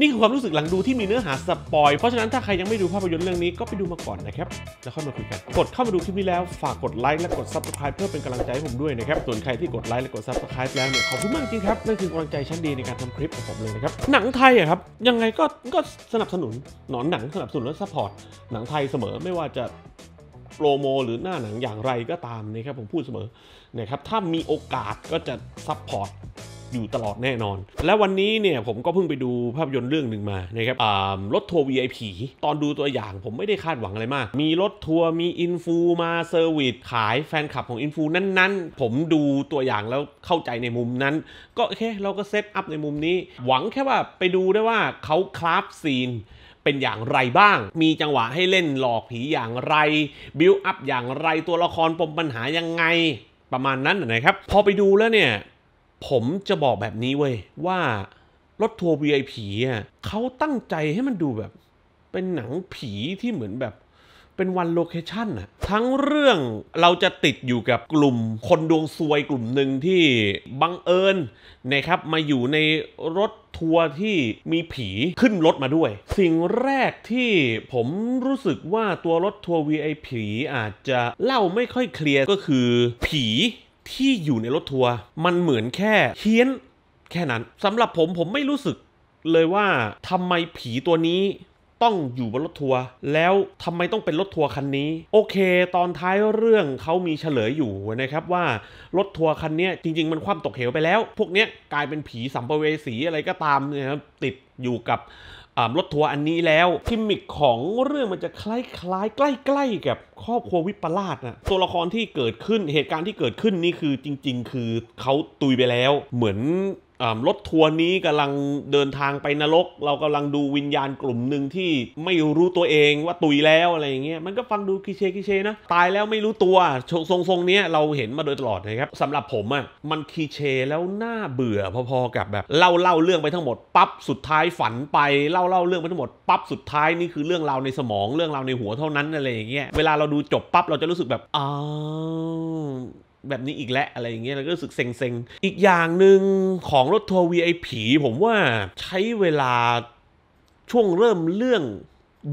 นี่คือความรู้สึกหลังดูที่มีเนื้อหาสปอยเพราะฉะนั้นถ้าใครยังไม่ดูภาพยนตร์เรื่องนี้ก็ไปดูมาก่อนนะครับ แล้วค่อยมาคุยกัน กดเข้ามาดูคลิปนี้แล้วฝากกดไลค์และกด subscribe เพื่อเป็นกำลังใจให้ผมด้วยนะครับ ส่วนใครที่กดไลค์และกด subscribe แล้วเนี่ยขอบคุณมากจริงครับ นั่นคือกำลังใจชั้นดีในการทำคลิปของผมเลยนะครับหนังไทยอะครับยังไงก็ก็สนับสนุนหนอนหนังสนับสนุนและซัพพอร์ตหนังไทยเสมอไม่ว่าจะโปรโมหรือหน้าหนังอย่างไรก็ตามนะครับผมพูดเสมอนะครับถ้ามีโอกาสก็จะซัพพอร์ตอยู่ตลอดแน่นอน และวันนี้เนี่ยผมก็เพิ่งไปดูภาพยนตร์เรื่องหนึ่งมานะครับรถทัวร์ VIP ตอนดูตัวอย่างผมไม่ได้คาดหวังอะไรมาก มีรถทัวร์มีอินฟูมาเซอร์วิสขายแฟนคลับของอินฟูนั้นๆ ผมดูตัวอย่างแล้วเข้าใจในมุมนั้น ก็ โอเคเราก็เซตอัพในมุมนี้ หวังแค่ว่าไปดูได้ว่าเขาคราฟซีนเป็นอย่างไรบ้าง มีจังหวะให้เล่นหลอกผีอย่างไรบิลอัพอย่างไรตัวละครปมปัญหายังไงประมาณนั้นนะครับพอไปดูแล้วเนี่ยผมจะบอกแบบนี้เว้ย ว่ารถทัวร์ VIP อ่ะเขาตั้งใจให้มันดูแบบ เป็นหนังผีที่เหมือนแบบ เป็นวันโลเคชั่นอะทั้งเรื่องเราจะติดอยู่กับกลุ่มคนดวงซวยกลุ่มหนึ่งที่บังเอิญนะครับ มาอยู่ในรถทัวร์ที่มีผีขึ้นรถมาด้วย สิ่งแรกที่ผมรู้สึกว่าตัวรถทัวร์ VIP อาจจะเล่าไม่ค่อยเคลียร์ ก็คือผีที่อยู่ในรถทัวร์มันเหมือนแค่ เฮี้ยนแค่นั้นสำหรับผมผมไม่รู้สึกเลยว่าทำไมผีตัวนี้ต้องอยู่บนรถทัวร์แล้วทำไมต้องเป็นรถทัวร์คันนี้ โอเค ตอนท้ายเรื่องเขามีเฉลยอยู่นะครับว่า รถทัวร์คันนี้จริงๆมันคว่ำตกเหวไปแล้ว พวกเนี้ยกลายเป็นผีสัมภเวสีอะไรก็ตามนะครับติดอยู่กับรถทัวร์อันนี้แล้วทิมมิกของเรื่องมันจะคล้ายๆใกล้ ๆ กับครอบครัววิปลาสนะตัวละครที่เกิดขึ้นเหตุการณ์ที่เกิดขึ้นนี่คือจริง ๆ คือเขาตุยไปแล้วเหมือนรถทัวร์นี้กำลังเดินทางไปนรก เรากำลังดูวิญญาณกลุ่มหนึ่งที่ไม่รู้ตัวเองว่าตุยแล้วอะไรอย่างเงี้ยมันก็ฟังดูคิเชคิเชนะตายแล้วไม่รู้ตัวทรงทรงเนี้ยเราเห็นมาโดยตลอดนะครับสำหรับผมอะ่ะมันคีเชแล้วน่าเบื่อพอๆกับแบบเล่าเล่าเรื่องไปทั้งหมดปั๊บสุดท้ายฝันไปเล่าเล่าเรื่องไปทั้งหมดปั๊บสุดท้ายนี่คือเรื่องราวในสมองเรื่องราวในหัวเท่านั้นอะไรอย่างเงี้ยเวลาเราดูจบปั๊บเราจะรู้สึกแบบอ้าวแบบนี้อีกแล้วอะไรอย่างเงี้ยเราก็รู้สึกเซ็ง ๆ อีกอย่างหนึ่งของรถทัวร์ VIP ผมว่าใช้เวลาช่วงเริ่มเรื่อง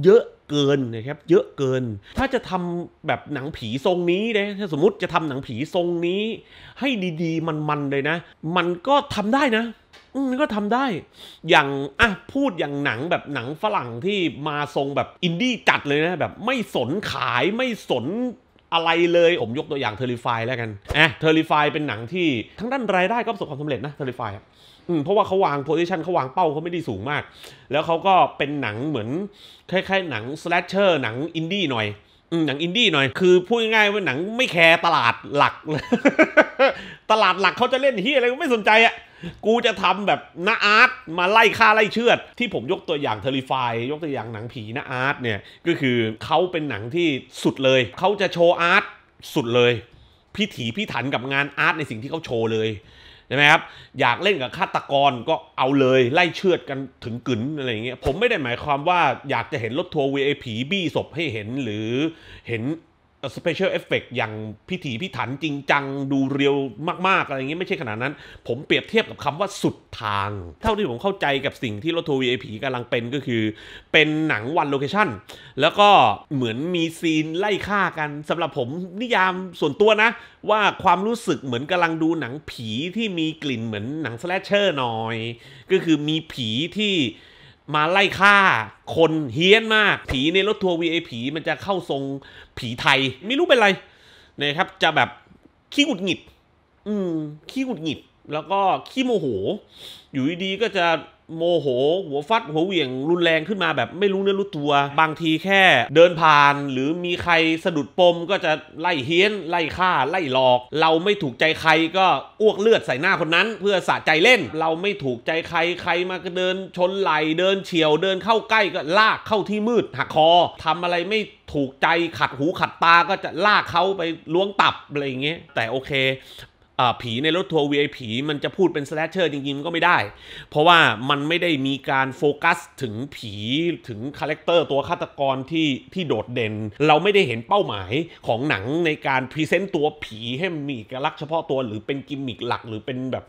เยอะเกินนะครับ เยอะเกิน ถ้าจะทำแบบหนังผีทรงนี้นะถ้าสมมติจะทำหนังผีทรงนี้ ให้ดีๆมันๆเลยนะ มันก็ทำได้นะมันก็ทำได้ อย่างอ่ะพูดอย่างหนังแบบหนังฝรั่งที่มาทรงแบบอินดี้จัดเลยนะแบบไม่สนขายไม่สนอะไรเลย ผมยกตัวอย่างเทอร์ิฟายแล้วกันอ่ะเทอร์ิฟายเป็นหนังที่ทั้งด้านรายได้ก็ประสบความสำเร็จนะเทอร์ิฟายเพราะว่าเขาวางโพสิชันเขาวางเป้าเขาไม่ได้สูงมาก แล้วเขาก็เป็นหนังเหมือนคล้ายๆหนังสแลชเชอร์หนังอินดี้หน่อย อืม หนังอินดี้หน่อยคือพูดง่ายๆว่าหนังไม่แคร์ตลาดหลัก ตลาดหลักเขาจะเล่นที่อะไรก็ไม่สนใจอะกูจะทำแบบนาอาร์ตมาไล่ฆ่าไล่เชือด ที่ผมยกตัวอย่างเทลิฟายยกตัวอย่างหนังผีนาอาร์ตเนี่ยก็คือเขาเป็นหนังที่สุดเลยเขาจะโชว์อาร์ตสุดเลย พิถีพิถันกับงานอาร์ตในสิ่งที่เขาโชว์เลยใช่ไหมครับอยากเล่นกับฆาตกรก็เอาเลย ไล่เชือดกันถึงกึ๋นอะไรอย่างเงี้ยผมไม่ได้หมายความว่าอยากจะเห็นรถทัวร์อพีบี้ศพให้เห็นหรือเห็นสเปเชียลเอฟเฟกอย่างพิถีพิถันจริงจังดูเรียวมากๆ อะไรอย่เงี้ยไม่ใช่ขนาดนั้น ผมเปรียบเทียบกับคำว่าสุดทาง เท่าที่ผมเข้าใจกับสิ่งที่รถทัวร์วีไอพีกำลังเป็นก็คือ เป็นหนังวันโลเคชั่นแล้วก็เหมือนมีซีนไล่ฆ่ากันสำหรับผมนิยามส่วนตัวนะ ว่าความรู้สึกเหมือนกำลังดูหนังผีที่มีกลิ่นเหมือนหนังสแลชเชอร์หน่อย ก็คือมีผีที่มาไล่ฆ่า คนเฮี้ยนมาก ผีในรถทัวร์ VIP มันจะเข้าทรงผีไทย ไม่รู้เป็นไรนะครับ จะแบบขี้หุดหงิด อืม ขี้หุดหงิด แล้วก็ขี้โมโห อยู่ดี ๆ ก็จะโมโห หัวฟัดหัวเหวี่ยงรุนแรงขึ้นมาแบบไม่รู้เนื้อรู้ตัว บางทีแค่เดินผ่านหรือมีใครสะดุดปมก็จะไล่เฮี้ยนไล่ฆ่าไล่หลอก เราไม่ถูกใจใครก็อ้วกเลือดใส่หน้าคนนั้นเพื่อสะใจเล่นเราไม่ถูกใจใครใครมาก็เดินชนไหลเดินเฉียวเดินเข้าใกล้ก็ลากเข้าที่มืดหักคอ ทำอะไรไม่ถูกใจขัดหูขัดตาก็จะลากเขาไปล้วงตับอะไรอย่างเงี้ย แต่โอเคผีในรถทัวร์ VIP มันจะพูดเป็นสแลชเชอร์จริงๆมันก็ไม่ได้ เพราะว่ามันไม่ได้มีการโฟกัสถึงผีถึงคาแรคเตอร์ตัวฆาตกรที่ที่โดดเด่น เราไม่ได้เห็นเป้าหมายของหนังในการพรีเซนต์ตัวผีให้มีเอกลักษณ์เฉพาะตัวหรือเป็นกิมมิคหลัก หรือเป็นแบบ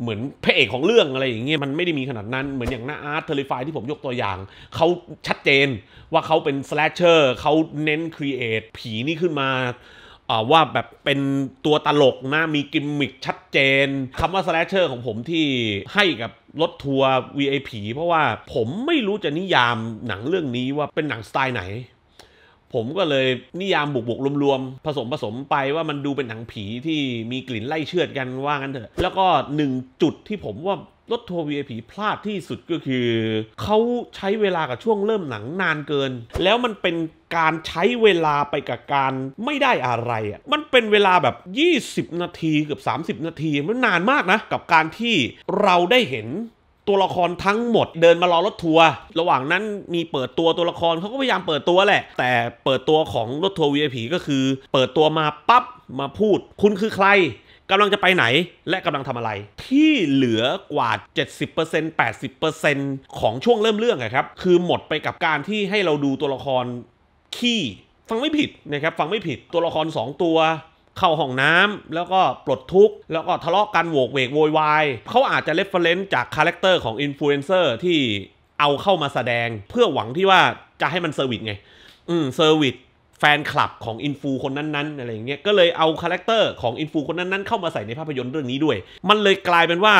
เหมือนพระเอกของเรื่องอะไรอย่างเงี้ย มันไม่ได้มีขนาดนั้นเหมือนอย่างหน้าอาร์ตเทอรฟายที่ผมยกตัวอย่างเขาชัดเจนว่าเขาเป็นสแลชเชอร์เขาเน้นครีเอทผีนี่ขึ้นมาว่าแบบเป็นตัวตลกนะมีกิมมิคชัดเจนคำว่าสแลชเชอร์ของผมที่ให้กับรถทัวร์ VIP เพราะว่าผมไม่รู้จะนิยามหนังเรื่องนี้ว่าเป็นหนังสไตล์ไหนผมก็เลยนิยามบวกๆรวมๆ ผสมผสมไปว่ามันดูเป็นหนังผีที่มีกลิ่นไล่เชือดกันว่างั้นเถอะ แล้วก็หนึ่งจุดที่ผมว่ารถทัวร์อ i ีพลาดที่สุดก็คือเขาใช้เวลากับช่วงเริ่มหนังนานเกิน แล้วมันเป็นการใช้เวลาไปกับการไม่ได้อะไรอ่ะมันเป็นเวลาแบบ 20 นาที เกือบ 30 นาทีมันนานมากนะ กับการที่เราได้เห็นตัวละครทั้งหมดเดินมารอรถทัวร์ระหว่างนั้นมีเปิดตัวตัวละครเขาก็พยายามเปิดตัวแหละ แต่เปิดตัวของรถทัวร์วีไอพีก็คือ เปิดตัวมาปั๊บมาพูด คุณคือใครกำลังจะไปไหนและกำลังทำอะไร ที่เหลือกว่า 70% 80%ของช่วงเริ่มเรื่องครับคือหมดไปกับการที่ให้เราดูตัวละครขี้ฟังไม่ผิดนะครับฟังไม่ผิดตัวละคร 2 ตัวเข้าห้องน้ำแล้วก็ปลดทุกข์ แล้วก็ทะเลาะกันโวกเวกโวยวายเขาอาจจะเลฟเฟลนจากคาแรคเตอร์ของอินฟลูเอนเซอร์ที่เอาเข้ามาแสดงเพื่อหวังที่ว่าจะให้มันเซอร์วิสไง อืม เซอร์วิสแฟนคลับของอินฟูคนนั้นๆอะไรอย่างเงี้ยก็เลยเอาคาแรคเตอร์ของอินฟูคนนั้นๆ เข้ามาใส่ในภาพยนตร์เรื่องนี้ด้วย มันเลยกลายเป็นว่า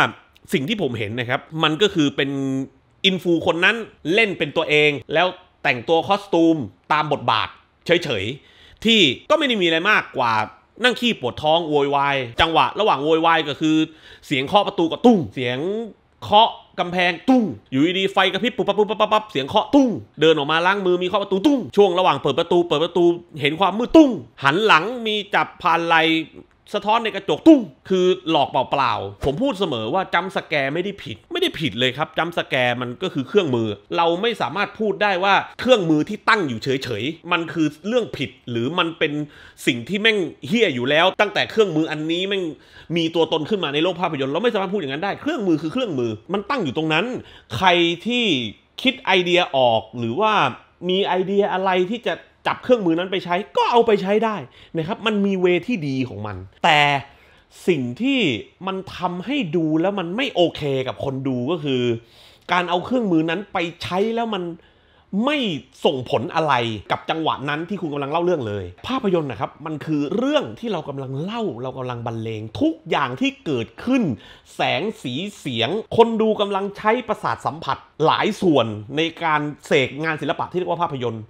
สิ่งที่ผมเห็นนะครับมันก็คือเป็นอินฟูคนนั้นเล่นเป็นตัวเองแล้วแต่งตัวคอสตูมตามบทบาทเฉยๆที่ก็ไม่ได้มีอะไรมากกว่านั่งขี้ปวดท้องโวยวายจังหวะ ระหว่างโวยวายก็คือเสียงเคาะประตูก็ตุ้งเสียงเคาะกำแพงตุ้งอยู่ดีไฟกระพริบปุ๊บปุ๊บปุ๊บปั๊บปั๊บเสียงเคาะตุ้งเดินออกมาล้างมือมีเคาะประตูตุ้งช่วงระหว่างเปิดประตูเปิดประตูเห็นความมืดตุ้งหันหลังมีจับพานไลสะท้อนในกระจกตุ้งคือหลอกเปล่าๆ ผมพูดเสมอว่าจำสแกรไม่ได้ผิด ไม่ได้ผิดเลยครับจำสแกรมันก็คือเครื่องมือ เราไม่สามารถพูดได้ว่าเครื่องมือที่ตั้งอยู่เฉยๆมันคือเรื่องผิดหรือมันเป็นสิ่งที่แม่งเฮี้ยอยู่แล้ว ตั้งแต่เครื่องมืออันนี้แม่งมีตัวตนขึ้นมาในโลกภาพยนตร์เราไม่สามารถพูดอย่างนั้นได้เครื่องมือคือเครื่องมือ มันตั้งอยู่ตรงนั้น ใครที่คิดไอเดียออกหรือว่ามีไอเดียอะไรที่จะจับเครื่องมือนั้นไปใช้ก็เอาไปใช้ได้นะครับมันมีเวที่ดีของมัน แต่สิ่งที่มันทำให้ดูแล้วมันไม่โอเคกับคนดูก็คือ การเอาเครื่องมือนั้นไปใช้แล้วมันไม่ส่งผลอะไรกับจังหวะนั้นที่คุณกำลังเล่าเรื่องเลย ภาพยนตร์นะครับ มันคือเรื่องที่เรากำลังเล่าเรากำลังบรรเลง ทุกอย่างที่เกิดขึ้นแสงสีเสียง คนดูกำลังใช้ประสาทสัมผัสหลายส่วนในการเสกงานศิลปะที่เรียกว่าภาพยนตร์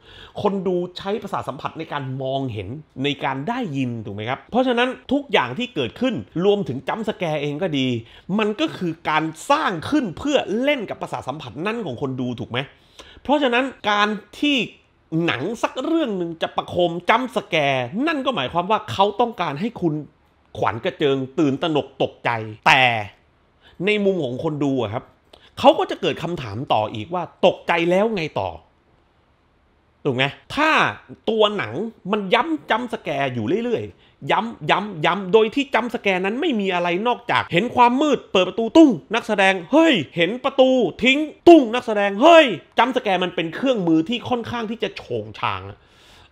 คนดูใช้ประสาทสัมผัสในการมองเห็นในการได้ยินถูกไหมครับ เพราะฉะนั้นทุกอย่างที่เกิดขึ้น รวมถึงจัมสแกร์เองก็ดี มันก็คือการสร้างขึ้นเพื่อเล่นกับประสาทสัมผัสนั่นของคนดูถูกไหมเพราะฉะนั้นการที่หนังสักเรื่องหนึ่งจะประคมจำสแกร์ นั่นก็หมายความว่าเขาต้องการให้คุณขวัญกระเจิงตื่นตระหนกตกใจ แต่ในมุมของคนดูครับ เขาก็จะเกิดคำถามต่ออีกว่าตกใจแล้วไงต่อถูกไหมถ้าตัวหนังมันย้ำจำสแกร์อยู่เรื่อยๆ ย้ำย้ำย้ำ โดยที่จำสแกร์นั้นไม่มีอะไรนอกจาก เห็นความมืด เปิดประตูตุ้งนักแสดง เฮ้ย เห็นประตูทิ้งตุ้งนักแสดง เฮ้ยจำสแกร์มันเป็นเครื่องมือที่ค่อนข้างที่จะโฉงชาง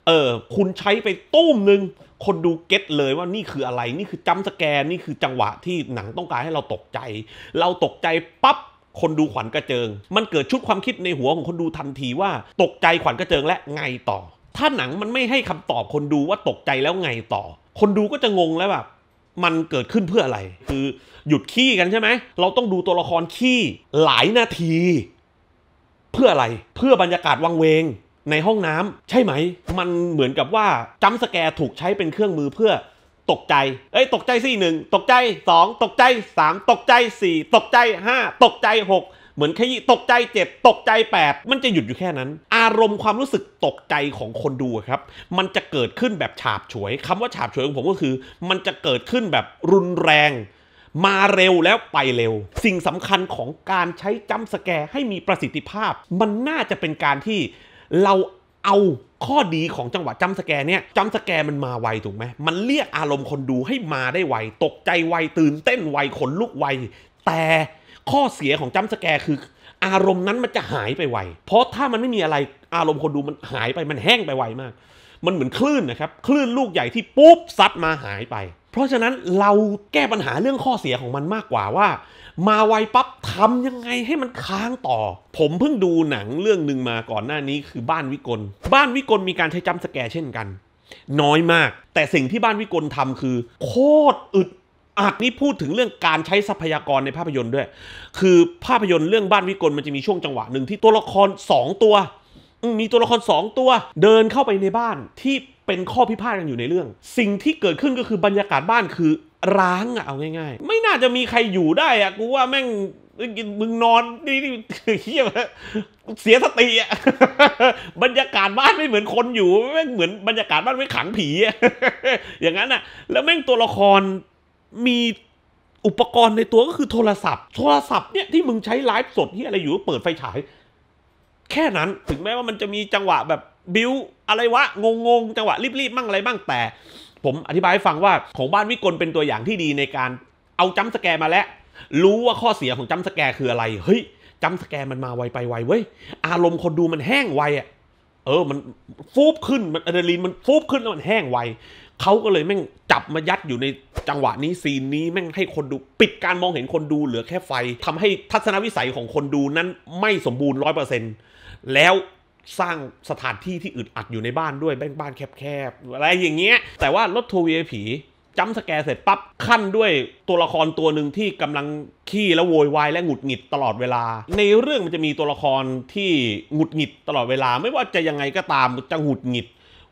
เออ คุณใช้ไปตุ้มหนึ่งคนดูเก็ตเลยว่านี่คืออะไร นี่คือจำสแกนนี่คือจังหวะที่หนังต้องการให้เราตกใจ เราตกใจปั๊บคนดูขวัญกระเจิง มันเกิดชุดความคิดในหัวของคนดูทันทีว่า ตกใจขวัญกระเจิงและไงต่อ ถ้าหนังมันไม่ให้คำตอบคนดูว่าตกใจแล้วไงต่อ คนดูก็จะงงแล้วแบบ มันเกิดขึ้นเพื่ออะไร คือหยุดขี้กันใช่ไหม เราต้องดูตัวละครขี้หลายนาที เพื่ออะไรเพื่อบรรยากาศวังเวงในห้องน้ำ ใช่ไหมมันเหมือนกับว่าจัมสแกร์ถูกใช้เป็นเครื่องมือเพื่อตกใจ เอ้ยตกใจสี่หนึ่งตกใจสองตกใจสามตกใจสี่ตกใจห้าตกใจหกเหมือนขยี้ตกใจเจ็บตกใจแปดมันจะหยุดอยู่แค่นั้น อารมณ์ความรู้สึกตกใจของคนดูครับ มันจะเกิดขึ้นแบบฉาบฉวย คำว่าฉาบฉวยของผมก็คือมันจะเกิดขึ้นแบบรุนแรงมาเร็วแล้วไปเร็ว สิ่งสำคัญของการใช้จัมสแกร์ให้มีประสิทธิภาพ มันน่าจะเป็นการที่เราเอาข้อดีของจังหวะจำสแกเนี่ยจำสแกมันมาไวถูกไหม มันเรียกอารมณ์คนดูให้มาได้ไวตกใจไวตื่นเต้นไวขนลุกไวแต่ข้อเสียของจำสแกคือ อารมณ์นั้นมันจะหายไปไว เพราะถ้ามันไม่มีอะไรอารมณ์คนดูมันหายไปมันแห้งไปไวมาก มันเหมือนคลื่นนะครับคลื่นลูกใหญ่ที่ปุ๊บซัดมาหายไป เพราะฉะนั้นเราแก้ปัญหาเรื่องข้อเสียของมันมากกว่าว่ามาไวปั๊บทำยังไงให้มันค้างต่อ ผมเพิ่งดูหนังเรื่องหนึ่งมาก่อนหน้านี้คือบ้านวิกล บ้านวิกลมีการใช้จำสแกร์เช่นกัน น้อยมาก แต่สิ่งที่บ้านวิกลทำคือ โคตรอึดอัดนี่พูดถึงเรื่องการใช้ทรัพยากรในภาพยนตร์ด้วย คือภาพยนตร์เรื่องบ้านวิกลมันจะมีช่วงจังหวะหนึ่งที่ตัวละคร 2 ตัวมีตัวละคร 2 ตัว เดินเข้าไปในบ้านที่เป็นข้อพิพาทกันอยู่ในเรื่อง สิ่งที่เกิดขึ้นก็คือบรรยากาศบ้านคือร้างอะเอาง่ายๆ ไม่น่าจะมีใครอยู่ได้อะกูว่าแม่งมึงนอนนี่นี่เฮียเสียสติอะบรรยากาศบ้านไม่เหมือนคนอยู่แม่งเหมือนบรรยากาศบ้านไม่ขังผีอะอย่างนั้นอะแล้วแม่งตัวละครมีอุปกรณ์ในตัวก็คือโทรศัพท์โทรศัพท์เนี่ยที่มึงใช้ไลฟ์สดที่อะไรอยู่ เปิดไฟฉาย แค่นั้นถึงแม้ว่ามันจะมีจังหวะแบบบิวอะไรวะ งงๆจังหวะรีบๆมั่งอะไรบ้างแต่ผมอธิบายให้ฟังว่าของบ้านวิกลเป็นตัวอย่างที่ดีในการเอาจัมสแกร์มาแล้วรู้ว่าข้อเสียของจัมสแกร์คืออะไร เฮ้ยจัมสแกรมันมาไวไปไวเว้ยอารมณ์คนดูมันแห้งไวอะเออ มันฟูบขึ้นมันอะดรีนาลีนมันฟูบขึ้นแล้วมันแห้งไวเขาก็เลยแม่งจับมายัดอยู่ในจังหวะนี้ซีนนี้แม่งให้คนดู ปิดการมองเห็นคนดูเหลือแค่ไฟ ทำให้ทัศนวิสัยของคนดูนั้นไม่สมบูรณ์ร้อยเปอร์เซ็นต์แล้วสร้างสถานที่ที่อึดอัดอยู่ในบ้านด้วยแบ้งบ้านแคบ ๆ อะไรอย่างเงี้ย แต่ว่ารถทัวร์วอพีจัมสแกร์เสร็จปั๊บขั้นด้วยตัวละครตัวหนึ่งที่กำลังขี้แล้วโวยวายและหงุดหงิดตลอดเวลา ในเรื่องมันจะมีตัวละครที่หงุดหงิดตลอดเวลาไม่ว่าจะยังไงก็ตามจะหงุดหงิด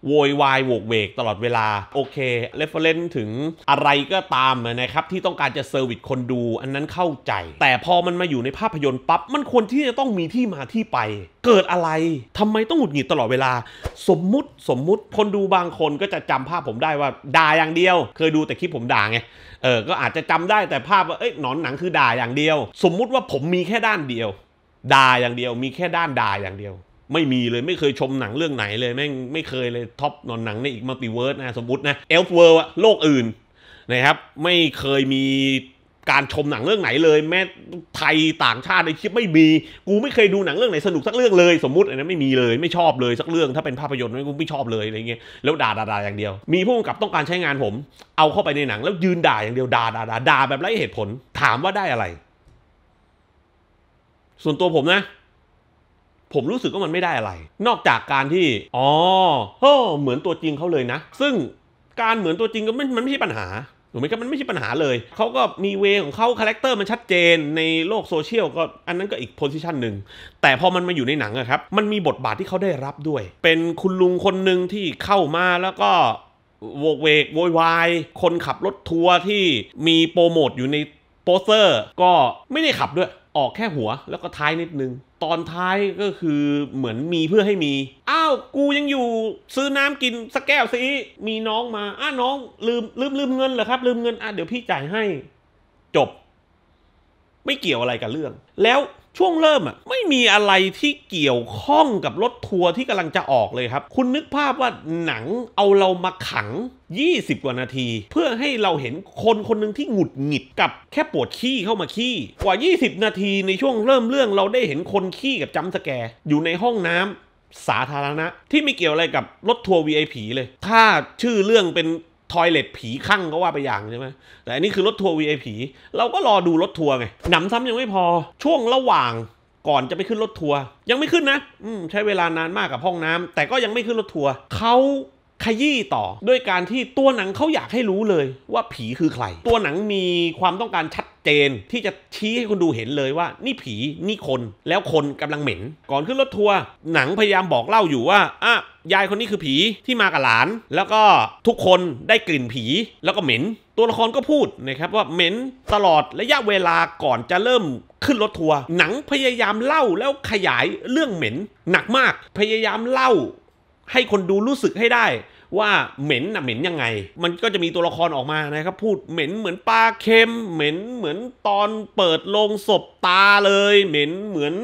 โวยวายโวกเวกตลอดเวลาโอเคเรฟเฟอเรนซ์ถึงอะไรก็ตามนะครับ ที่ต้องการจะเซอร์วิสคนดูอันนั้นเข้าใจ แต่พอมันมาอยู่ในภาพยนตร์ปั๊บมันควรที่จะต้องมีที่มาที่ไป เกิดอะไรทำไมต้องหงุดหงิดตลอดเวลา สมมุติสมมุติคนดูบางคนก็จะจำภาพผมได้ว่าด่าอย่างเดียว เคยดูแต่คลิปผมด่าไงเออก็อาจจะจำได้แต่ภาพว่าเอ้ยหนอนหนังคือด่าอย่างเดียว สมมุติว่าผมมีแค่ด้านเดียวด่าอย่างเดียว มีแค่ด้านด่าอย่างเดียวไม่มีเลย ไม่เคยชมหนังเรื่องไหนเลยแม่งไม่เคยเลยท็อปนอนหนังในอีกมัลติเวิร์สนะสมมตินะเอลฟ์เวิร์อะโลกอื่น นะครับ ไม่เคยมีการชมหนังเรื่องไหนเลย แม้ไทยต่างชาติ ในคลิปไม่มี กูไม่เคยดูหนังเรื่องไหนสนุกสักเรื่องเลยสมมติอันนั้นไม่มีเลยไม่ชอบเลยสักเรื่องถ้าเป็นภาพยนตร์กูไม่ชอบเลยอะไรเงี้ยแล้วด่าด่าอย่างเดียว มีผู้กำกับต้องการใช้งานผม เอาเข้าไปในหนังแล้วยืนด่าอย่างเดียวด่าด่าด่าด่าแบบไร้เหตุผลถามว่าได้อะไร ส่วนตัวผมนะผมรู้สึกว่ามันไม่ได้อะไร นอกจากการที่ อ๋อเฮ้เหมือนตัวจริงเขาเลยนะ ซึ่งการเหมือนตัวจริงก็ไม่ มันไม่ใช่ปัญหา ถูกไหมครับมันไม่ใช่ปัญหาเลย เขาก็มีเวของเขาคาแรคเตอร์มันชัดเจนในโลกโซเชียลก็อันนั้นก็อีกโพสิชันหนึ่ง แต่พอมันมาอยู่ในหนังอะครับ มันมีบทบาทที่เขาได้รับด้วย เป็นคุณลุงคนหนึ่งที่เข้ามาแล้วก็โวกเวกโวยวาย คนขับรถทัวร์ที่มีโปรโมทอยู่ในโปสเตอร์ก็ไม่ได้ขับด้วยออกแค่หัวแล้วก็ท้ายนิดนึง ตอนท้ายก็คือเหมือนมีเพื่อให้มี อ้าว กูยังอยู่ ซื้อน้ำกินสักแก้วสิมีน้องมา อ้าน้องลืมลืมลืมเงินเหรอครับ ลืมเงินอ่ะเดี๋ยวพี่จ่ายให้ จบ ไม่เกี่ยวอะไรกับเรื่อง แล้วช่วงเริ่มอ่ะไม่มีอะไรที่เกี่ยวข้องกับรถทัวร์ที่กำลังจะออกเลยครับ คุณนึกภาพว่าหนังเอาเรามาขัง 20 กว่านาที เพื่อให้เราเห็นคนคนหนึ่งที่หงุดหงิดกับแค่ปวดขี้เข้ามาขี้กว่า 20 นาทีในช่วงเริ่มเรื่องเราได้เห็นคนขี้กับจัมสแกร์อยู่ในห้องน้ำสาธารณะ ที่ไม่เกี่ยวอะไรกับรถทัวร์ VIP เลยถ้าชื่อเรื่องเป็นทอยเล็ตผีข้างก็ว่าไปอย่างใช่ไหมแต่อันนี้คือรถทัวร์ VIP เราก็รอดูรถทัวร์ไงหนำซ้ำยังไม่พอ ช่วงระหว่างก่อนจะไปขึ้นรถทัวร์ยังไม่ขึ้นนะ อืมใช้เวลานานมากกับห้องน้ำ แต่ก็ยังไม่ขึ้นรถทัวร์เขาขยี้ต่อด้วยการที่ตัวหนังเขาอยากให้รู้เลยว่าผีคือใครตัวหนังมีความต้องการชัดเจนที่จะชี้ให้คุณดูเห็นเลยว่า นี่ผีนี่คน แล้วคนกำลังเหม็น ก่อนขึ้นรถทัวร์หนังพยายามบอกเล่าอยู่ว่าอ่ะยายคนนี้คือผีที่มากับหลาน แล้วก็ทุกคนได้กลิ่นผีแล้วก็เหม็น ตัวละครก็พูดนะครับ ว่าเหม็นตลอดระยะเวลาก่อนจะเริ่มขึ้นรถทัวร์หนังพยายามเล่าแล้วขยายเรื่องเหม็นหนักมากพยายามเล่าให้คนดูรู้สึกให้ได้ว่าเหม็นนะเหม็นยังไง มันก็จะมีตัวละครออกมานะครับ พูดเหม็นเหมือนปลาเค็ม เหม็นเหมือนตอนเปิดโลงศพตาเลย เหม็นเหมือน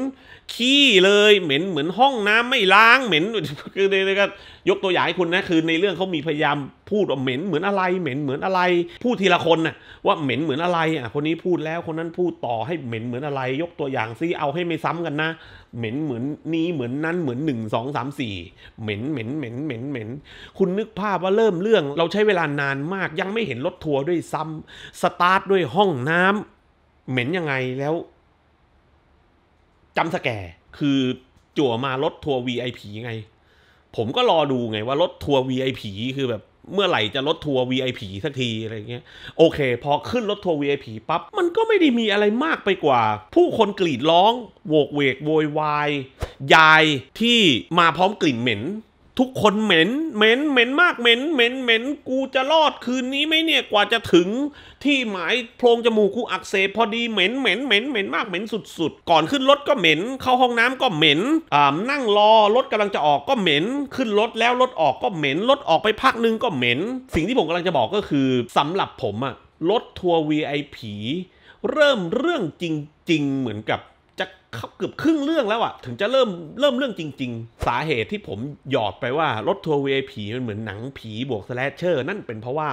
ขี้เลยเหม็นเหมือนห้องน้ำไม่ล้าง เหม็นคือเลยก็ยกตัวอย่างให้คุณนะคือในเรื่องเขามีพยายามพูดว่าเหม็นเหมือนอะไรเหม็นเหมือนอะไรพูดทีละคนน่ะว่าเหม็นเหมือนอะไรอ่ะคนนี้พูดแล้วคนนั้นพูดต่อให้เหม็นเหมือนอะไร ยกตัวอย่างซิเอาให้ไม่ซ้ำกันนะ เหม็นเหมือนนี้เหมือนนั้นเหมือนหนึ่งสองสามสี่เหม็นเหม็นเหม็นเหม็นเหม็นคุณนึกภาพว่าเริ่มเรื่องเราใช้เวลานานมากยังไม่เห็นรถทัวร์ด้วยซ้ำสตาร์ทด้วยห้องน้ำ เหม็นยังไงแล้วจำสแกร์คือ จั่วมารถทัวร์ VIP ไง ผมก็รอดูไงว่า รถทัวร์ VIP คือแบบเมื่อไหร่จะรถทัวร์ VIP สักที อะไรเงี้ย โอเค พอขึ้นรถทัวร์ VIP ปั๊บ มันก็ไม่ได้มีอะไรมากไปกว่า ผู้คนกรีดร้องโวกเวกโวยวายยายที่มาพร้อมกลิ่นเหม็นทุกคนเหม็น เหม็น เหม็นมาก เหม็น เหม็น เหม็น กูจะรอดคืนนี้ไหมเนี่ย กว่าจะถึงที่หมายโพรงจมูกกูอักเสบพอดี เหม็น เหม็น เหม็น เหม็นมาก เหม็นสุดๆ ก่อนขึ้นรถก็เหม็น เข้าห้องน้ำก็เหม็น อ่า นั่งรอรถกำลังจะออกก็เหม็น ขึ้นรถแล้วรถออกก็เหม็น รถออกไปพักนึงก็เหม็น สิ่งที่ผมกำลังจะบอกก็คือ สำหรับผมอะรถทัวร์ VIP เริ่มเรื่องจริง ๆ เหมือนกับเกือบครึ่งเรื่องแล้วอะถึงจะเริ่มเริ่มเรื่องจริงๆ สาเหตุที่ผมหยอดไปว่ารถทัวร์วีไมันเหมือนหนังผีบวกสแลชเชอร์นั่นเป็นเพราะว่า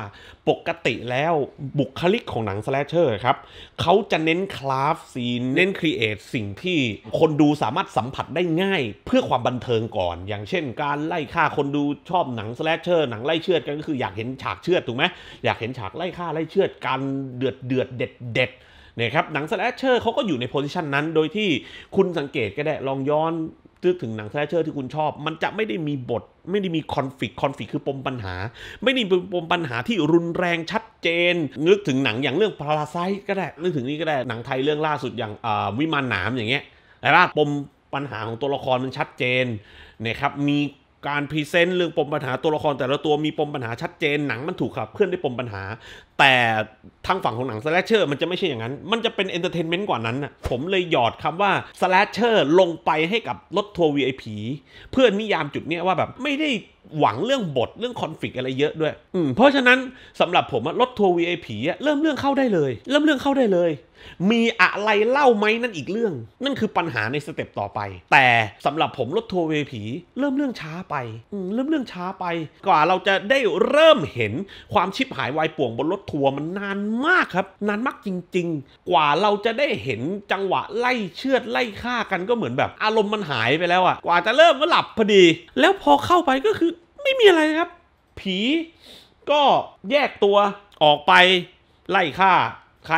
ปกติแล้วบุคลิกของหนังสแลชเชอร์ครับเขาจะเน้นคราฟซีนเน้นครีเอทสิ่งที่คนดูสามารถสัมผัสได้ง่ายเพื่อความบันเทิงก่อน อย่างเช่น การไล่ฆ่าคนดูชอบหนังสแลชเชอร์หนังไล่เชือดกันก็คืออยากเห็นฉากเชือดถูกไหมอยากเห็นฉากไล่ฆ่าไล่เชือดกันเดือดเดือดเด็ดเด็ดดนะครับหนังสแลชเชอร์เขาก็อยู่ในโพสิชันนั้น โดยที่คุณสังเกตก็ได้ลองย้อนนึกถึงหนังสแลชเชอร์ที่คุณชอบ มันจะไม่ได้มีบทไม่ได้มีคอนฟ lict คอนฟ lict คือปมปัญหา ไม่ได้เป็นปมปัญหาที่รุนแรงชัดเจนนึกถึงหนังอย่างเรื่องพาราไซก็ได้นึกถึงนี้ก็ได้หนังไทยเรื่องล่าสุดอย่างวิมานหนามอย่างเงี้ยแต่ว่าปมปัญหาของตัวละครมันชัดเจนนะครับมีการพรีเซนต์เรื่องปมปัญหาตัวละครแต่ละตัวมีปมปัญหาชัดเจนหนังมันถูกขับเคลื่อนด้วยปมปัญหา แต่ทางฝั่งของหนังสแลชเชอร์มันจะไม่ใช่อย่างนั้น มันจะเป็นเอนเตอร์เทนเมนต์กว่านั้นนะผมเลยหยอดคำว่าสแลชเชอร์ลงไปให้กับรถทัวร์วีไอพีเพื่อนนิยามจุดเนี้ยว่าแบบไม่ได้หวังเรื่องบทเรื่องคอนฟ lict อะไรเยอะด้วย อืมเพราะฉะนั้นสำหรับผมรถทัวร์วีไอพีเริ่มเรื่องเข้าได้เลย เริ่มเรื่องเข้าได้เลยมีอะไรเล่าไหมนั่นอีกเรื่อง นั่นคือปัญหาในสเต็ปต่อไป แต่สำหรับผมรถทัวร์เวผี เริ่มเรื่องช้าไปเริ่มเรื่องช้าไป กว่าเราจะได้เริ่มเห็นความชิบหายวายป่วงบนรถทัวร์มันนานมากครับ นานมากจริงๆ กว่าเราจะได้เห็นจังหวะไล่เชือดไล่ฆ่ากันก็เหมือนแบบอารมณ์มันหายไปแล้วอะกว่าจะเริ่มก็หลับพอดี แล้วพอเข้าไปก็คือ ไม่มีอะไรครับ ผี ก็แยกตัวออกไป ไล่ฆ่าใคร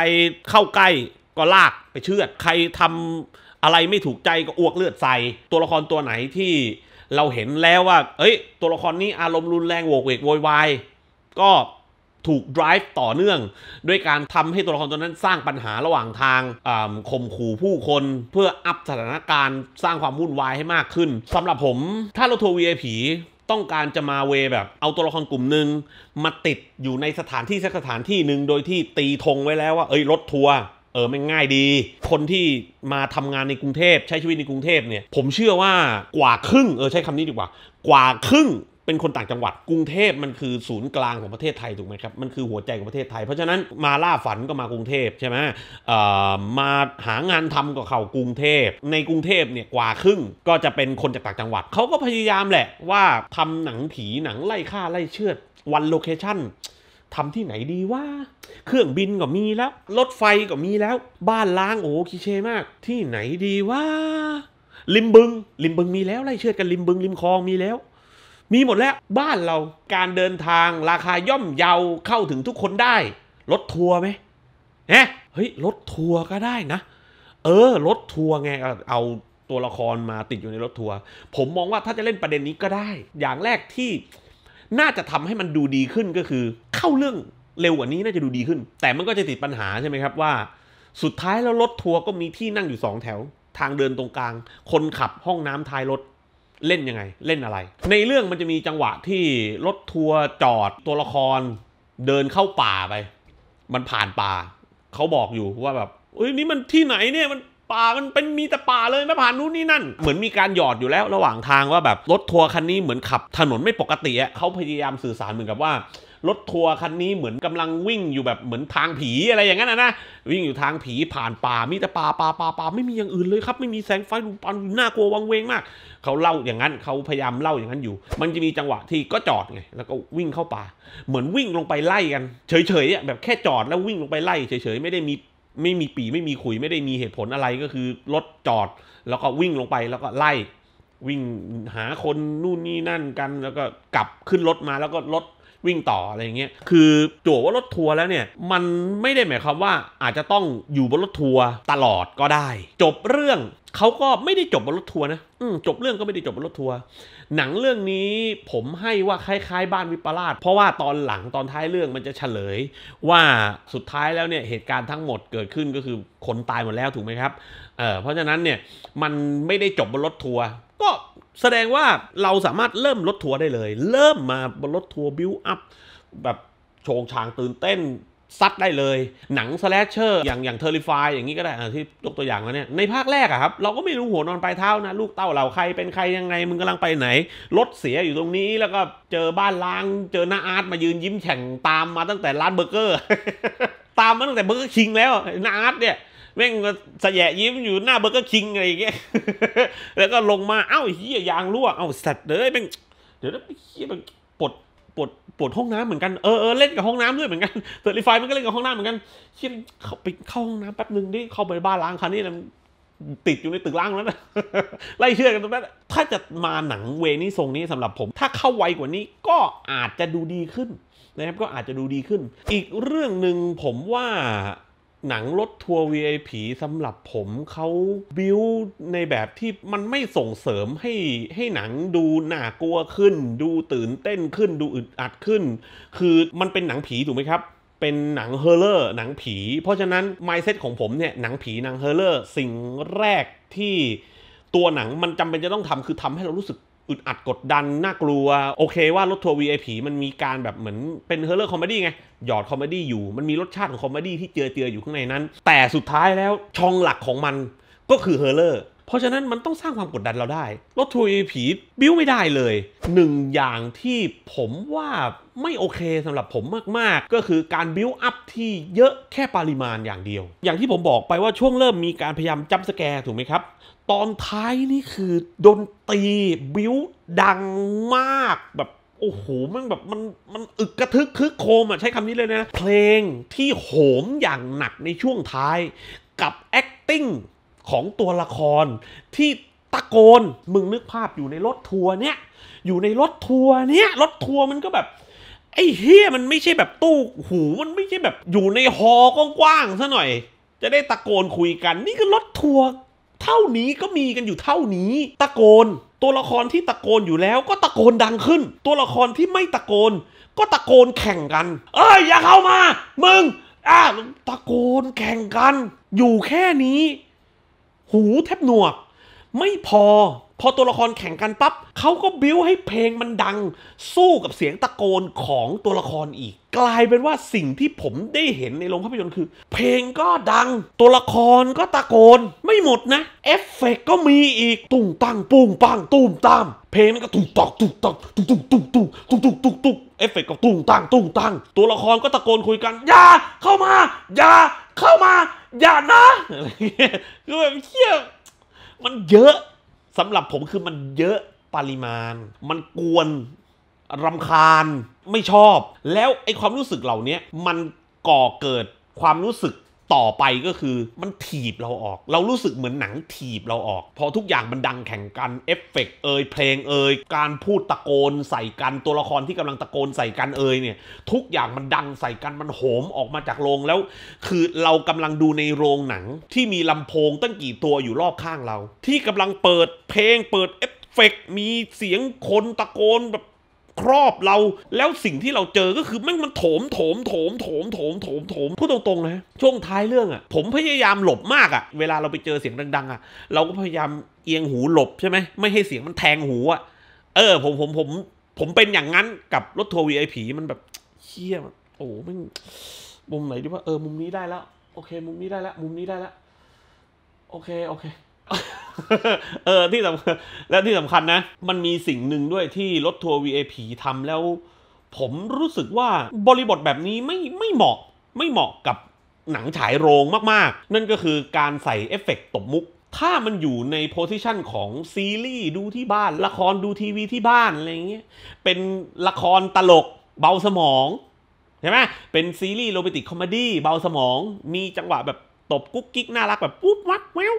เข้าใกล้ก็ลากไปเชือด ใครทำอะไรไม่ถูกใจก็อ้วกเลือดใส่ตัวละครตัวไหนที่เราเห็นแล้วว่า เอ้ย ตัวละครนี้อารมณ์รุนแรงโวกเวกโวยวาย ก็ถูก drive ต่อเนื่อง ด้วยการทำให้ตัวละครตัวนั้นสร้างปัญหาระหว่างทางข่มขู่ผู้คน เพื่ออัพสถานการณ์สร้างความวุ่นวายให้มากขึ้น สำหรับผมถ้าเราทัวร์อผีต้องการจะมาเวแบบเอาตัวละครกลุ่มหนึ่งมาติดอยู่ในสถานที่สักสถานที่หนึ่งโดยที่ตีธงไว้แล้วว่าเอ้ย รถทัวเออไม่ง่ายดี คนที่มาทำงานในกรุงเทพใช้ชีวิตในกรุงเทพเนี่ยผมเชื่อว่ากว่าครึ่งเออ ใช้คำนี้ดีกว่า กว่าครึ่งเป็นคนต่างจังหวัดกรุงเทพมันคือศูนย์กลางของประเทศไทยถูกไหมครับ มันคือหัวใจของประเทศไทย เพราะฉะนั้นมาล่าฝันก็มากรุงเทพใช่ไหมมาหางานทำก็เข้ากรุงเทพ ในกรุงเทพเนี่ยกว่าครึ่งก็จะเป็นคนจากต่างจังหวัดเขาก็พยายามแหละว่าทำหนังผีหนังไล่ฆ่าไล่เชือดวันโลเคชั่นทำที่ไหนดีว่าเครื่องบินก็มีแล้ว รถไฟก็มีแล้ว บ้านล้างโอ้คิเชมาก ที่ไหนดีว่าริมบึง ริมบึงมีแล้วไล่เชือดกันริมบึงริมคลองมีแล้วมีหมดแล้วบ้านเราการเดินทางราคาย่อมเยาเข้าถึงทุกคนได้รถทัวร์ไหมเฮ้ยรถทัวร์ก็ได้นะ เออรถทัวร์ไงเอาตัวละครมาติดอยู่ในรถทัวร์ผมมองว่าถ้าจะเล่นประเด็นนี้ก็ได้ อย่างแรกที่น่าจะทำให้มันดูดีขึ้นก็คือ เข้าเรื่องเร็วกว่านี้น่าจะดูดีขึ้น แต่มันก็จะติดปัญหาใช่ไหมครับว่าสุดท้ายแล้วรถทัวร์ก็มีที่นั่งอยู่2แถว ทางเดินตรงกลาง คนขับห้องน้ำท้ายรถเล่นยังไงเล่นอะไร ในเรื่องมันจะมีจังหวะที่ รถทัวร์จอดตัวละคร เดินเข้าป่าไป มันผ่านป่า เขาบอกอยู่ว่าแบบเอ้ยนี่มันที่ไหนเนี่ยมันป่ามันเป็นมีแต่ป่าเลยไม่ผ่านนู่นนี่นั่น เหมือนมีการหยอดอยู่แล้วระหว่างทางว่าแบบรถทัวร์คันนี้เหมือนขับ ถนนไม่ปกติอะเขาพยายามสื่อสารเหมือนกับว่า รถทัวร์คันนี้เหมือนกำลังวิ่งอยู่แบบเหมือนทางผีอะไรอย่างนั้นนะวิ่งอยู่ทางผีผ่านป่ามีแต่ป่าป่าป่าป่าไม่มีอย่างอื่นเลยครับไม่มีแสงไฟดูปันน่ากลัววังเวงมากเขาเล่าอย่างนั้นเขาพยายามเล่าอย่างนั้นอยู่ มันจะมีจังหวะที่ก็จอดไงแล้วก็วิ่งเข้าป่าเหมือนวิ่งลงไปไล่กันเฉยๆแบบแค่จอดแล้ววิ่งลงไปไล่เฉยๆไม่ได้มีไม่มีปีไม่มีขุยไม่ได้มีเหตุผลอะไรก็คือรถจอด แล้วก็วิ่งลงไปแล้วก็ไล่ วิ่งหาคนนู่นนี่นั่นกัน แล้วก็กลับขึ้นรถมาแล้วก็รถวิ่งต่ออะไรเงี้ย คือจัวว่ารถทัวร์แล้วเนี่ย มันไม่ได้หมายความว่าอาจจะต้องอยู่บนรถทัวร์ตลอดก็ได้ จบเรื่องเขาก็ไม่ได้จบบนรถทัวร์นะจบเรื่องก็ไม่ได้จบบนรถทัวร์ หนังเรื่องนี้ผมให้ว่าคล้ายๆ บ้านวิปลาส เพราะว่าตอนหลังตอนท้ายเรื่องมันจะเฉลยว่าสุดท้ายแล้วเนี่ยเหตุการณ์ทั้งหมดเกิดขึ้นก็คือคนตายหมดแล้วถูกไหมครับเเพราะฉะนั้นเนี่ยมันไม่ได้จบบนรถทัวร์ก็แสดงว่าเราสามารถเริ่มลดทัวร์ได้เลย เริ่มมาลดทัวร์บิวอัพแบบโชงชางตื่นเต้นซัดได้เลย หนังสแลชเชอร์อย่างอย่างเทอร์รฟายอย่างนี้ก็ได้ที่ยกตัวอย่างแล้วเนี่ยในภาคแรกอะครับ เราก็ไม่รู้หัวนอนปลายเท้านะลูกเต้าเราใครเป็นใครยังไง มึงกำลังไปไหน รถเสียอยู่ตรงนี้แล้วก็เจอบ้านล้าง เจอหน้าอาร์ตมายืนยิ้มแฉ่งตามมาตั้งแต่ร้านเบอร์เกอร์ ตามมาตั้งแต่เบอร์เกอร์คิงแล้วหน้าอาร์ตเนี่ยแม่งมาสยะยิ้มอยู่หน้าเบอร์เกอร์คิงอะไรอย่างเงี้ยแล้วก็ลงมา เอ้าเฮียยางรั่ว เอ้าสัตว์เลยแม่ง เดี๋ยวนะเฮียมันปวดปวดปวดห้องน้ำเหมือนกัน เออเล่นกับห้องน้ำด้วยเหมือนกันเตอร์ลไฟมันก็เล่นกับห้องน้ำเหมือนกันเชียเข้าไปเข้าห้องน้ำแป๊บนึงดิเข้าไปบ้านล้างคันนี้นะติดอยู่ในตึกล่างแล้วนะไล่เชื่อกันตรงนั้น ถ้าจะมาหนังเวนี้ทรงนี้สำหรับผม ถ้าเข้าไวกว่านี้ ก็อาจจะดูดีขึ้นนะครับ ก็อาจจะดูดีขึ้น อีกเรื่องหนึ่งผมว่าหนังรถทัวร์ VIP สำหรับผมเขาบิวในแบบที่มันไม่ส่งเสริมให้ให้หนังดูน่ากลัวขึ้น ดูตื่นเต้นขึ้น ดูอึดอัดขึ้น คือมันเป็นหนังผี ถูกไหมครับ เป็นหนังเฮอร์เลอร์หนังผี เพราะฉะนั้นไมเซ็ตของผมเนี่ย หนังผี หนังเฮอร์เลอร์สิ่งแรกที่ตัวหนังมันจำเป็นจะต้องทำคือทำให้เรารู้สึกอึดอัดกดดัน น่ากลัว โอเคว่ารถทัวร์ VIP มันมีการแบบเหมือนเป็นเฮอร์เรอร์คอมเมดี้ไง หยอดคอมเมดี้อยู่มันมีรสชาติของคอมเมดี้ที่เจือเจืออยู่ข้างในนั้น แต่สุดท้ายแล้วช่องหลักของมันก็คือเฮอร์เรอร์เพราะฉะนั้นมันต้องสร้างความกดดันเราได้ รถทัวร์ VIP บิ้วไม่ได้เลยหนึ่งอย่างที่ผมว่าไม่โอเคสำหรับผมมาก ๆ ก็คือการบิ้วอัพที่เยอะแค่ปริมาณอย่างเดียว อย่างที่ผมบอกไปว่าช่วงเริ่มมีการพยายามจับสแกร์ถูกไหมครับตอนท้ายนี่คือดนตรีบิ้วดังมาก แบบโอ้โหมันแบบมันมันอึกกระทึกคึกโคมอ่ะใช้คำนี้เลยนะ เพลงที่โหมอย่างหนักในช่วงท้ายกับ acting ของตัวละครที่ตะโกนมึงนึกภาพอยู่ในรถทัวร์เนี้ยอยู่ในรถทัวร์เนี้ยรถทัวร์มันก็แบบ ไอ้เฮียมันไม่ใช่แบบตู้หูมันไม่ใช่แบบอยู่ในฮอกว้างๆซะหน่อย จะได้ตะโกนคุยกัน นี่คือรถทัวร์เท่านี้ก็มีกันอยู่เท่านี้ ตะโกนตัวละครที่ตะโกนอยู่แล้ว ก็ตะโกนดังขึ้น ตัวละครที่ไม่ตะโกน ก็ตะโกนแข่งกัน เอ้ยอย่าเข้ามามึงอ่ะตะโกนแข่งกัน อยู่แค่นี้ หูแทบหนวกไม่พอ พอตัวละครแข่งกันปั๊บเขาก็บิ้วให้เพลงมันดัง สู้กับเสียงตะโกนของตัวละครอีก กลายเป็นว่าสิ่งที่ผมได้เห็นในโรงภาพยนตร์คือ เพลงก็ดังตัวละครก็ตะโกน ไม่หมดนะเอฟเฟกก็มีอีกตุ้งตังปุ้งปังตุ้มตามเพลงมันก็ตุ้งตอกตุ้งตอกตุ้งตุ้งตุ้งตุ้งตุ้งตุ้งตุ้งตุ้งเอฟเฟกก็ตุ้งตังตุ้งตังตัวละครก็ตะโกนคุยกันอย่าเข้ามาอย่าเข้ามา อย่านะคือแบบเชี่ยมันเยอะสำหรับผมคือมันเยอะปริมาณ มันกวนรำคาญไม่ชอบ แล้วไอ้ความรู้สึกเหล่านี้มันก่อเกิดความรู้สึกต่อไปก็คือมันถีบเราออกเรารู้สึกเหมือนหนังถีบเราออกพอทุกอย่างมันดังแข่งกันเอฟเฟกเอยเพลงเอยการพูดตะโกนใส่กันตัวละครที่กำลังตะโกนใส่กันเอยเนี่ยทุกอย่างมันดังใส่กันมันโหมออกมาจากโรงแล้ว คือเรากำลังดูในโรงหนังที่มีลำโพงตั้งกี่ตัวอยู่รอบข้างเรา ที่กำลังเปิดเพลงเปิดเอฟเฟกมีเสียงคนตะโกนแบบครอบเราแล้วสิ่งที่เราเจอก็คือแม่งมันโถมโถมโถมโถมโถมโถมโถมพูดตรงๆนะช่วงท้ายเรื่องอะ่ะผมพยายามหลบมากอะ่ะเวลาเราไปเจอเสียงดัง ๆอะ่ะเราก็พยายามเอียงหูหลบใช่ไหม ไม่ให้เสียงมันแทงหูอ่ะเออผมผมผมผมเป็นอย่างนั้นกับรถทัวร์วีไอพีมันแบบเฮี้ยโอ้แม่งมุมไหนดีว่าเออ มุมนี้ได้แล้วโอเค มุมนี้ได้แล้วมุมนี้ได้แล้ว โอเค โอเคเออที่สำคัญและที่สำคัญนะ มันมีสิ่งหนึ่งด้วยที่รถทัวร์ VAP ทำแล้ว ผมรู้สึกว่าบริบทแบบนี้ไม่ไม่เหมาะไม่เหมาะกับหนังฉายโรงมากๆ นั่นก็คือการใส่เอฟเฟกตบมุก ถ้ามันอยู่ในโพสิชันของซีรีส์ดูที่บ้าน ละครดูทีวีที่บ้าน อะไรเงี้ย เป็นละครตลกเบาสมอง ใช่ไหมเป็นซีรีส์โรแมนติกคอมเมดี้เบาสมองมีจังหวะแบบตบกุ๊กกิ๊กน่ารักแบบปุ๊บวัดแวว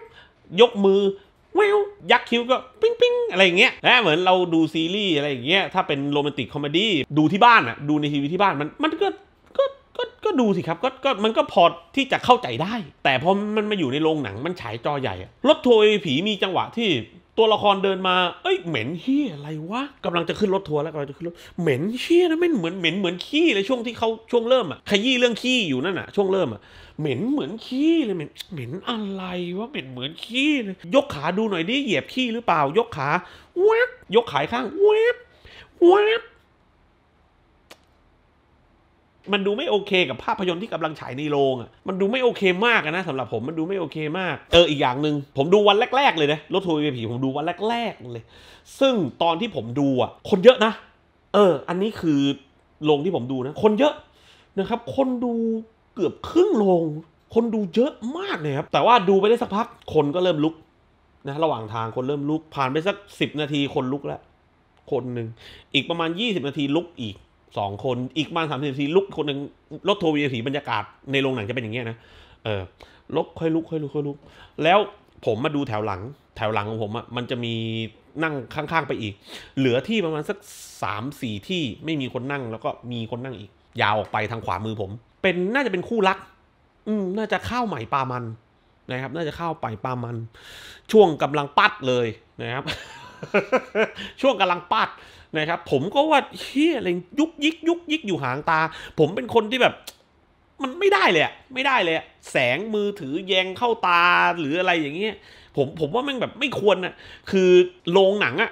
ยกมือเววยักคิ้วก็ ปิ้งปิ้งอะไรอย่างเงี้ยนะเหมือนเราดูซีรีส์ อะไรอย่างเงี้ยถ้าเป็นโรแมนติกคอมเมดี้ดูที่บ้านอะดูในทีวีที่บ้านมันมันก็ก็ก็ดูสิครับก็ก็มันก็พอที่จะเข้าใจได้ แต่พอมันมาอยู่ในโรงหนังมันฉายจอใหญ่ รถทัวร์ผีมีจังหวะที่ตัวละครเดินมา เอ้ยเหม็นเฮียอะไรวะกำลังจะขึ้นรถทัวร์แล้วกำลังจะขึ้นรถเหม็นเฮียนะไม่เหมือนเหม็นเหมือนขี้เลยช่วงที่เขาช่วงเริ่มอะขยี้เรื่องขี้อยู่นั่นอะช่วงเริ่มอะเหม็นเหมือนขี้เลยเหม็นเหม็นอะไรว่าเหม็นเหมือนขี้เลยยกขาดูหน่อยดิเหยียบขี้หรือเปล่า ยกขาเวบยกขาข้างเวบเวบมันดูไม่โอเค กับภาพยนตร์ที่กำลังฉายในโรงอ่ะมันดูไม่โอเคมากนะสำหรับผมมันดูไม่โอเคมาก เอออีกอย่างหนึ่งผมดูวันแรกๆเลยนะรถทัวร์ไผีผมดูวันแรกๆ เลย ซึ่งตอนที่ผมดูอ่ะคนเยอะนะเออ อันนี้คือโรงที่ผมดูนะคนเยอะนะครับ คนดูเกือบครึ่งโรงคนดูเยอะมากเลยครับ แต่ว่าดูไปได้สักพักคนก็เริ่มลุกนะ ระหว่างทางคนเริ่มลุก ผ่านไปสักสิบนาทีคนลุกแล้ว คนหนึ่ง อีกประมาณยี่สิบนาทีลุกอีกสองคน อีกประมาณสามสิบนาทีลุกคนหนึ่งรถโทวีสีบรรยากาศในโรงหนังจะเป็นอย่างเงี้ยนะ เออลุกค่อยลุกค่อยลุกค่อยลุก แล้วผมมาดูแถวหลังแถวหลังของผมอะ่ะ มันจะมีนั่งข้าง ๆไปอีก เหลือที่ประมาณสักสามสี่ที่ไม่มีคนนั่งแล้วก็มีคนนั่งอีกยาวออกไปทางขวามือผมเป็นน่าจะเป็นคู่รัก อืม น่าจะข้าวใหม่ปลามัน นะครับ น่าจะข้าวไปปลามัน ช่วงกำลังปัดเลยนะครับช่วงกำลังปัดนะครับ ผมก็ว่าเฮียอะไรยุกยิกยุกยิก อยู่หางตา ผมเป็นคนที่แบบ มันไม่ได้เลยไม่ได้เลยแสงมือถือแยงเข้าตา หรืออะไรอย่างเงี้ยผมผมว่ามันแบบไม่ควรนะคือโรงหนังอะ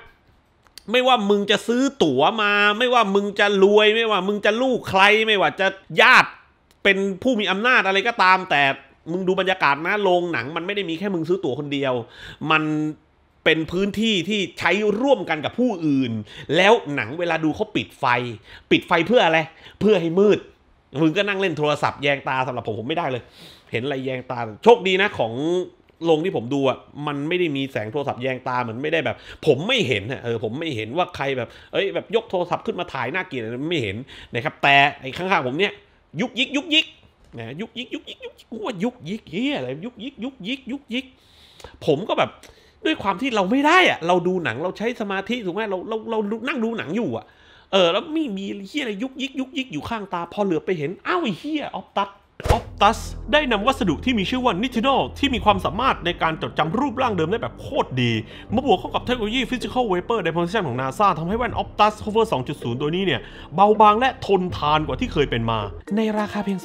ไม่ว่ามึงจะซื้อตั๋วมา ไม่ว่ามึงจะรวยไม่ว่ามึงจะลูกใคร ไม่ว่าจะญาติเป็นผู้มีอำนาจอะไรก็ตาม แต่มึงดูบรรยากาศนะโรงหนังมันไม่ได้มีแค่มึงซื้อตั๋วคนเดียว มันเป็นพื้นที่ที่ใช้ร่วมกันกับผู้อื่น แล้วหนังเวลาดูเขาปิดไฟ ปิดไฟเพื่ออะไร เพื่อให้มืดมึงก็นั่งเล่นโทรศัพท์แยงตาสำหรับผมผมไม่ได้เลย เห็นอะไรแยงตา โชคดีนะของโรงที่ผมดูอ่ะมันไม่ได้มีแสงโทรศัพท์แยงตาเหมือนไม่ได้แบบ ผมไม่เห็นเออผมไม่เห็นว่าใครแบบเอ้ย แบบยกโทรศัพท์ขึ้นมาถ่ายหน้าเกียดไม่เห็นนะครับแต่ไอ้ข้างๆผมเนี่ยยุกยิกยุกยิกนะยุกยิกยุกยิกยุกยิกว่ายุกยิกเฮียอะไรยุกยิกยุกยิกยุกยิกผมก็แบบด้วยความที่เราไม่ได้อะเราดูหนังเราใช้สมาธิถูกไหมเราเราเรานั่งดูหนังอยู่อ่ะเออแล้วไม่มีเฮียอะไรยุกยิกยุกยิกอยู่ข้างตาพอเหลือไปเห็นอ้าวเฮียออฟตัดออฟตัสได้นำวัสดุที่มีชื่อว่านิทิโนที่มีความสามารถในการจดจำรูปร่างเดิมได้แบบโคตรดี มาบวกเข้ากับเทคโนโลยี Physical Vapor Deposition ของ NASA ทำให้แว่น Optus Hover 2.0 ตัวนี้เนี่ย เบาบางและทนทานกว่าที่เคยเป็นมา ในราคาเพียง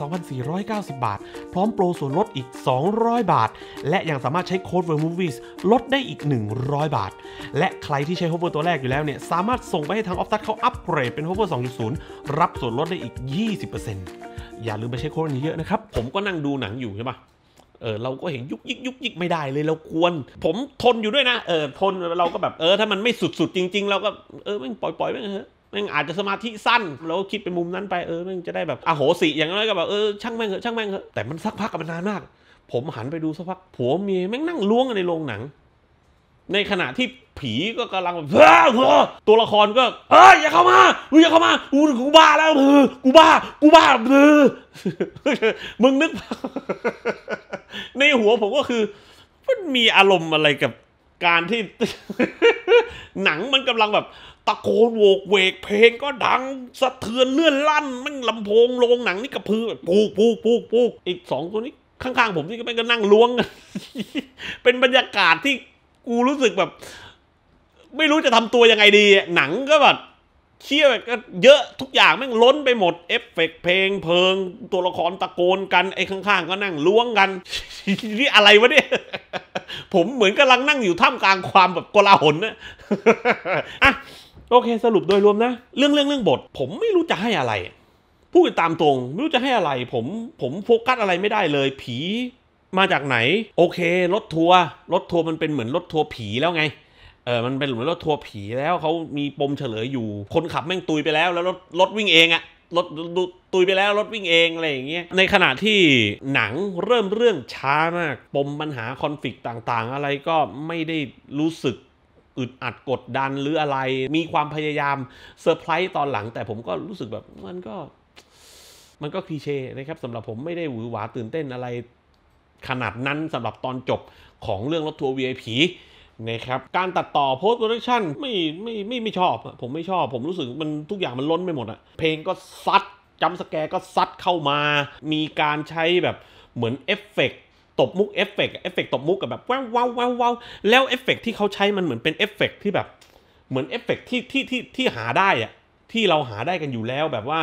2,490 บาท พร้อมโปรส่วนลดอีก 200 บาท และยังสามารถใช้โค้ด v e r m o v i e s ลดได้อีก 100 บาท และใครที่ใช้ Hover ตัวแรกอยู่แล้วเนี่ยสามารถส่งไปให้ทาง Optus เขาอัปเกรดเป็น Hover 2.0 รับส่วนลดได้อีก 20%อย่าลืมไปใช้โค้ดนี้เยอะนะครับ ผมก็นั่งดูหนังอยู่ใช่ปะเออเราก็เห็นยุกยิกยุกยิกไม่ได้เลยเราควร ผมทนอยู่ด้วยนะ เออทนเราก็แบบเออถ้ามันไม่สุดๆจริงๆเราก็เออมอยปล่อยไไปเถอะม่งอาจจะสมาธิสั้นเราก็คิดไปมุมนั้นไปเออม่งจะได้แบบอโหสิอย่างน้อยก็แบบเออช่างแม่งเถอะช่างแม่งเถอะแต่มันสักพักกัมันนานมาก ผมหันไปดูสักพักผัวเมียแม่งนั่งล้วงในโรงหนังในขณะที่ผีก็กำลังแบบตัวละครก็ เอ้ยอย่าเข้ามา อย่าเข้ามาอู้กูบ้าแล้วเออกูบ้า กูบ้าเออมึงนึกในหัวผมก็คือ มันมีอารมณ์อะไรกับการที่ หนังมันกำลังแบบ ตะโกนโวกเวก เพลงก็ดังสะเทือนเลื่อนลั่นมันลำโพงโรงหนังนี่กระพือปูกปูกปูกปูกอีกสองตัวนี้ข้างๆผมนี่ก็ป็นก็นั่งล้วงเป็นบรรยากาศที่กูรู้สึกแบบ ไม่รู้จะทำตัวยังไงดีหนังก็แบบเชี่ยก็เยอะทุกอย่างแม่งล้นไปหมด เอฟเฟกเพลง เพลิง ตัวละครตะโกนกันไอ้ข้างๆก็นั่งล้วงกันนี่อะไรวะเนี่ยผมเหมือนกำลังนั่งอยู่ท่ามกลางความแบบกลาหลนะอ่ะโอเคสรุปโดยรวมนะเรื่องเรื่องเรื่องบทผมไม่รู้จะให้อะไร พูดตามตรง ไม่รู้จะให้อะไร ผมผมโฟกัสอะไรไม่ได้เลย ผีมาจากไหน โอเครถทัวร์รถทัวร์มันเป็นเหมือนรถทัวร์ผีแล้วไง เออมันเป็นเหมือนรถทัวร์ผีแล้วเขามีปมเฉลยอยู่ คนขับ แม่งตุยไปแล้วแล้วรถรถวิ่งเองอะรถตุยไปแล้วรถวิ่งเองอะไรอย่างเงี้ย ในขณะที่หนังเริ่มเรื่องช้ามากปมปัญหาคอนฟ lict ต่าง ๆ อะไรก็ไม่ได้รู้สึกอึดอัดกดดันหรืออะไร มีความพยายามเซอร์ไพรส์ตอนหลัง แต่ผมก็รู้สึกแบบมันก็ มันก็คลีเช่นะครับสำหรับผมไม่ได้หวือหวาตื่นเต้นอะไรขนาดนั้นสำหรับตอนจบของเรื่องรถทัวร์ VIP นะครับ การตัดต่อโพสต์โปรดักชันไม่ไม่ไม่ไม่ชอบผมไม่ชอบ ผมรู้สึกมันทุกอย่างมันล้นไปหมดอะเพลงก็ซัดจำสแกก็ซัดเข้ามา มีการใช้แบบเหมือนเอฟเฟกตบมุกเอฟเฟกเอฟเฟกตบมุกกับแบบว้าวว้าวว้าวแล้วเอฟเฟกที่เขาใช้มันเหมือนเป็นเอฟเฟกที่แบบเหมือนเอฟเฟกที่ที่ที่ที่หาได้อะที่เราหาได้กันอยู่แล้วแบบว่า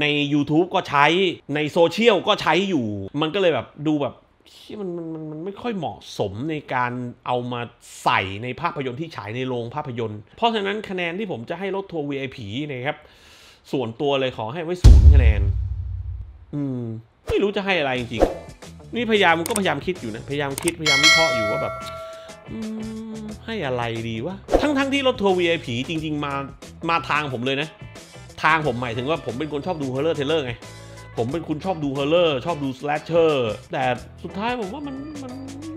ใน YouTube ก็ใช้ในโซเชียลก็ใช้อยู่ มันก็เลยแบบดูแบบที่มันมันมันมันไม่ค่อยเหมาะสมในการเอามาใส่ในภาพยนตร์ที่ฉายในโรงภาพยนตร์ เพราะฉะนั้นคะแนนที่ผมจะให้รถทัวร์ VIP นะครับ ส่วนตัวเลยขอให้ไว้ศูนย์คะแนน อืมไม่รู้จะให้อะไรจริงๆ นี่พยายามก็พยายามคิดอยู่นะพยายามคิดพยายามวิเคราะห์อยู่ว่าแบบให้อะไรดีวะทั้งๆทที่รถทัวร์ VIP จริงๆมามาทางผมเลยนะ ทางผมหมายถึงว่าผมเป็นคนชอบดูฮอลเลอร์เทเลอร์ไงผมเป็นคุณชอบดูฮอลเลอร์ชอบดูสแลชเชอร์แต่สุดท้ายผมว่ามันมัน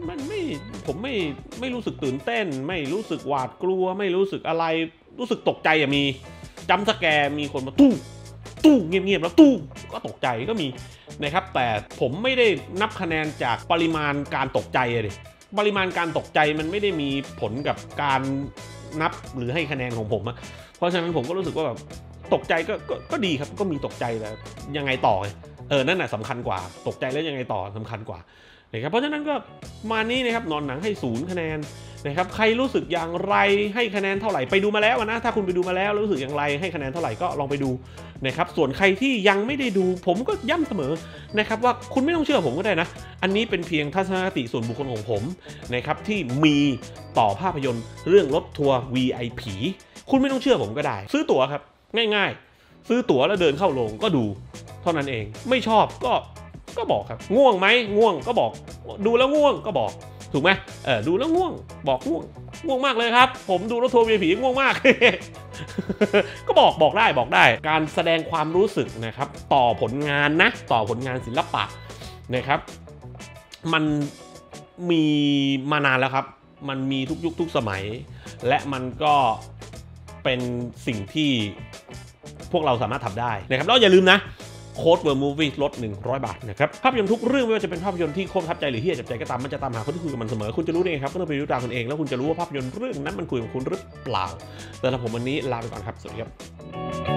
มันไม่ผมไม่ไม่รู้สึกตื่นเต้น ไม่รู้สึกหวาดกลัว ไม่รู้สึกอะไรรู้สึกตกใจอะมีจำสแกมีคนมาตู้ ตู้เงียบๆแล้วตู้ก็ตกใจก็มีนะครับ แต่ผมไม่ได้นับคะแนนจากปริมาณการตกใจเลยปริมาณการตกใจมันไม่ได้มีผลกับการนับหรือให้คะแนนของผมอะเพราะฉะนั้นผมก็รู้สึกว่าแบบตกใจก็ก็ดีครับก็มีตกใจแล้วยังไงต่อเออนั่นน่ะสำคัญกว่า ตกใจแล้วยังไงต่อสำคัญกว่านะครับเพราะฉะนั้นก็มานี้นะครับ นอนหนังให้ศูนย์คะแนนนะครับ ใครรู้สึกอย่างไรให้คะแนนเท่าไหร่ไปดูมาแล้วนะ ถ้าคุณไปดูมาแล้วรู้สึกอย่างไรให้คะแนนเท่าไหร่ก็ลองไปดูนะครับ ส่วนใครที่ยังไม่ได้ดูผมก็ย้ำเสมอนะครับ ว่าคุณไม่ต้องเชื่อผมก็ได้นะ อันนี้เป็นเพียงทัศนคติส่วนบุคคลของผมนะครับ ที่มีต่อภาพยนตร์เรื่องรถทัวร์ VIP คุณไม่ต้องเชื่อผมก็ได้ ซื้อตั๋วครับง่ายๆซื้อตั๋วแล้วเดินเข้าโรงก็ดูเท่านั้นเอง ไม่ชอบก็ก็บอกครับง่วงไหม ง่วงก็บอกดูแล้วง่วงก็บอก ถูกไหมเออดูแล้วง่วง บอกง่วงง่วงมากเลยครับ ผมดูรถทัวร์วีผีง่วงมากก็บอกบอกได้บอกได้การแสดงความรู้สึกนะครับ ต่อผลงานนะ ต่อผลงานศิลปะนะครับ มันมีมานานแล้วครับ มันมีทุกยุคทุกสมัย และมันก็เป็นสิ่งที่พวกเราสามารถทำได้นะครับแล้วอย่าลืมนะโค้ดเวอร์มูวี่ลด100 บาทนะครับ ภาพยนตร์ทุกเรื่องไม่ว่าจะเป็นภาพยนตร์ที่โคตรทับใจหรือที่จับใจก็ตามมันจะตามหาคนที่คุยกับมันเสมอ คุณจะรู้เองครับก็ต้องไปดูตาคุณเองแล้วคุณจะรู้ว่าภาพยนตร์เรื่องนั้นมันคุยกับคุณหรือเปล่า แต่สำหรับผมวันนี้ลาไปก่อนครับ สวัสดีครับ